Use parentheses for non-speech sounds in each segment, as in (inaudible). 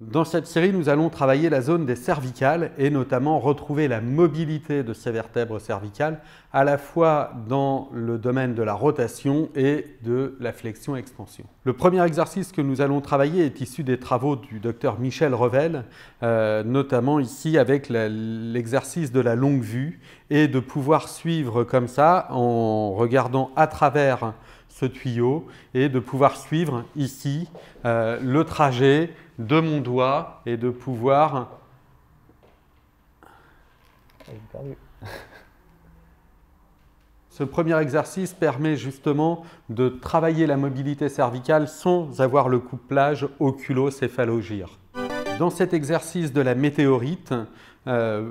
Dans cette série, nous allons travailler la zone des cervicales et notamment retrouver la mobilité de ces vertèbres cervicales à la fois dans le domaine de la rotation et de la flexion expansion Le premier exercice que nous allons travailler est issu des travaux du docteur Michel Revel, euh, notamment ici avec l'exercice de la longue vue et de pouvoir suivre comme ça en regardant à travers ce tuyau et de pouvoir suivre ici euh, le trajet de mon doigt et de pouvoir... Ah, (laughs) Ce premier exercice permet justement de travailler la mobilité cervicale sans avoir le couplage oculo Dans cet exercice de la météorite, euh,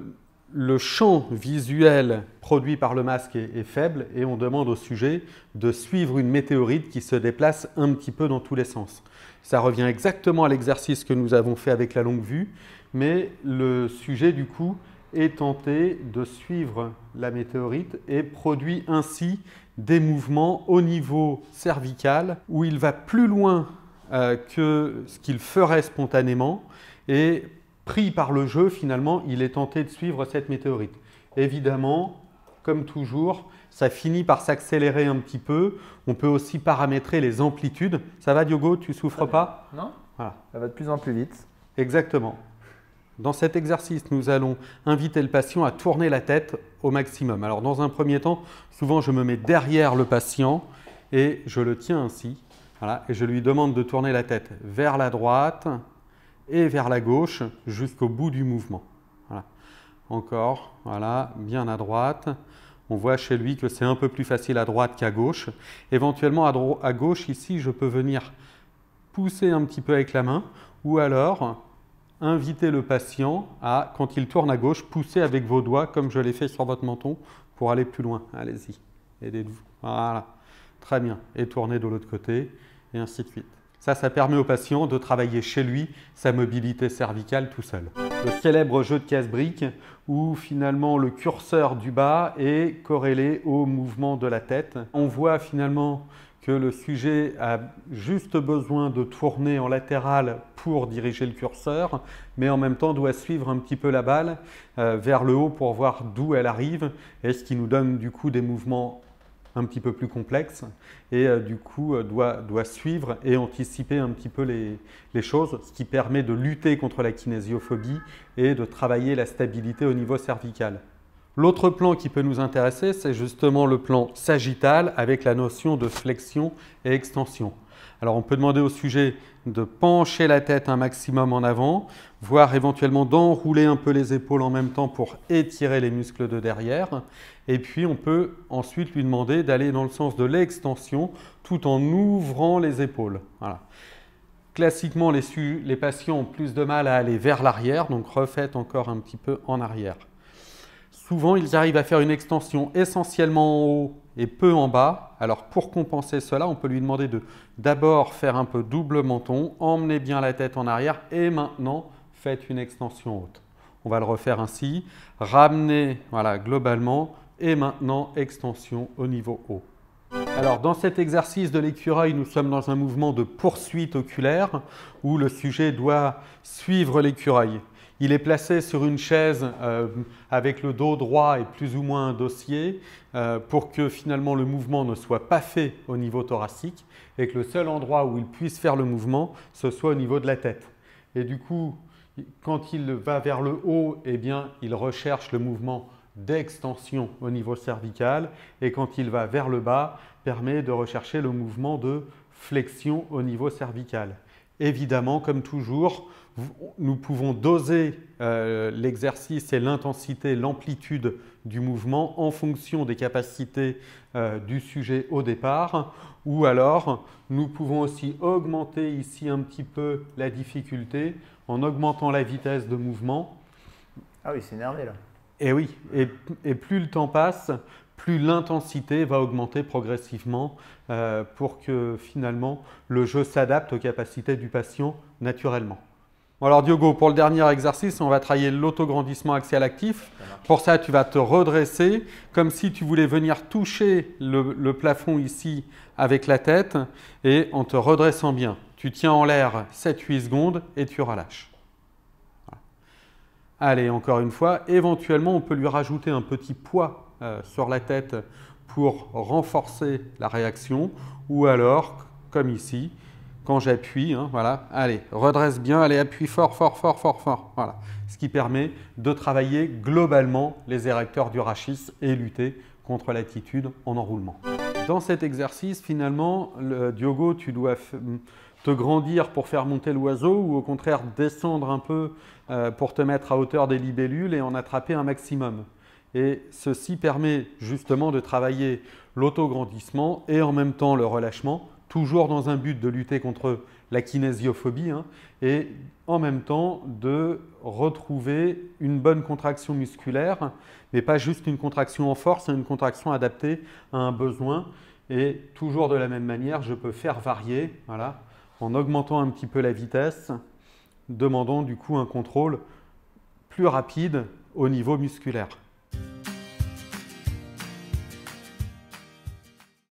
le champ visuel produit par le masque est, faible et on demande au sujet de suivre une météorite qui se déplace un petit peu dans tous les sens. Ça revient exactement à l'exercice que nous avons fait avec la longue vue, mais le sujet du coup est tenté de suivre la météorite et produit ainsi des mouvements au niveau cervical où il va plus loin euh, que ce qu'il ferait spontanément et pris par le jeu, finalement, il est tenté de suivre cette météorite. Évidemment, comme toujours, ça finit par s'accélérer un petit peu. On peut aussi paramétrer les amplitudes. Ça va, Diogo Tu souffres pas Non voilà. Ça va de plus en plus vite. Exactement. Dans cet exercice, nous allons inviter le patient à tourner la tête au maximum. Alors, dans un premier temps, souvent, je me mets derrière le patient et je le tiens ainsi. et je lui demande de tourner la tête vers la droite, et vers la gauche jusqu'au bout du mouvement. Voilà. Encore, voilà, bien à droite. On voit chez lui que c'est un peu plus facile à droite qu'à gauche. Éventuellement, à, à gauche, ici, je peux venir pousser un petit peu avec la main ou alors inviter le patient à, quand il tourne à gauche, pousser avec vos doigts comme je l'ai fait sur votre menton pour aller plus loin. Allez-y, aidez-vous. Voilà, très bien. Et tournez de l'autre côté et ainsi de suite. Ça, ça permet au patient de travailler chez lui sa mobilité cervicale tout seul. Le célèbre jeu de casse-brique où finalement le curseur du bas est corrélé au mouvement de la tête. On voit finalement que le sujet a juste besoin de tourner en latéral pour diriger le curseur, mais en même temps doit suivre un petit peu la balle euh, vers le haut pour voir d'où elle arrive, et ce qui nous donne du coup des mouvements un petit peu plus complexe et euh, du coup euh, doit, doit, suivre et anticiper un petit peu les, les, choses, ce qui permet de lutter contre la kinésiophobie et de travailler la stabilité au niveau cervical. L'autre plan qui peut nous intéresser, c'est justement le plan sagittal avec la notion de flexion et extension. Alors on peut demander au sujet de pencher la tête un maximum en avant, voire éventuellement d'enrouler un peu les épaules en même temps pour étirer les muscles de derrière. Et puis on peut ensuite lui demander d'aller dans le sens de l'extension tout en ouvrant les épaules. Classiquement, les, les patients ont plus de mal à aller vers l'arrière, donc refaites encore un petit peu en arrière. Souvent, ils arrivent à faire une extension essentiellement en haut et peu en bas. Alors pour compenser cela, on peut lui demander de d'abord faire un peu double menton, emmener bien la tête en arrière et maintenant faites une extension haute. On va le refaire ainsi, ramenez voilà, globalement et maintenant extension au niveau haut. Alors dans cet exercice de l'écureuil, nous sommes dans un mouvement de poursuite oculaire où le sujet doit suivre l'écureuil. Il est placé sur une chaise euh, avec le dos droit et plus ou moins un dossier euh, pour que finalement le mouvement ne soit pas fait au niveau thoracique et que le seul endroit où il puisse faire le mouvement, ce soit au niveau de la tête. Et du coup, quand il va vers le haut, eh bien, il recherche le mouvement d'extension au niveau cervical et quand il va vers le bas, permet de rechercher le mouvement de flexion au niveau cervical. Évidemment, comme toujours, nous pouvons doser euh, l'exercice et l'intensité, l'amplitude du mouvement en fonction des capacités euh, du sujet au départ, ou alors nous pouvons aussi augmenter ici un petit peu la difficulté en augmentant la vitesse de mouvement. Ah oui, c'est énervé là. Et eh oui, et, et plus le temps passe, plus l'intensité va augmenter progressivement euh, pour que finalement le jeu s'adapte aux capacités du patient naturellement. alors Diogo, pour le dernier exercice, on va travailler l'autograndissement axial actif. Pour ça, tu vas te redresser comme si tu voulais venir toucher le, plafond ici avec la tête et en te redressant bien. Tu tiens en l'air 7-8 secondes et tu relâches. Allez, encore une fois, éventuellement on peut lui rajouter un petit poids euh, sur la tête pour renforcer la réaction ou alors, comme ici, quand j'appuie, hein, allez, redresse bien, allez, appuie fort, fort, fort, fort, fort, voilà. Ce qui permet de travailler globalement les érecteurs du rachis et lutter contre l'attitude en enroulement. Dans cet exercice, finalement, le Diogo, tu dois te grandir pour faire monter l'oiseau ou au contraire descendre un peu euh, pour te mettre à hauteur des libellules et en attraper un maximum. Et ceci permet justement de travailler l'autograndissement et en même temps le relâchement, toujours dans un but de lutter contre la kinésiophobie hein, et en même temps de retrouver une bonne contraction musculaire, mais pas juste une contraction en force, hein, une contraction adaptée à un besoin. Et toujours de la même manière, je peux faire varier, en augmentant un petit peu la vitesse, demandant du coup un contrôle plus rapide au niveau musculaire.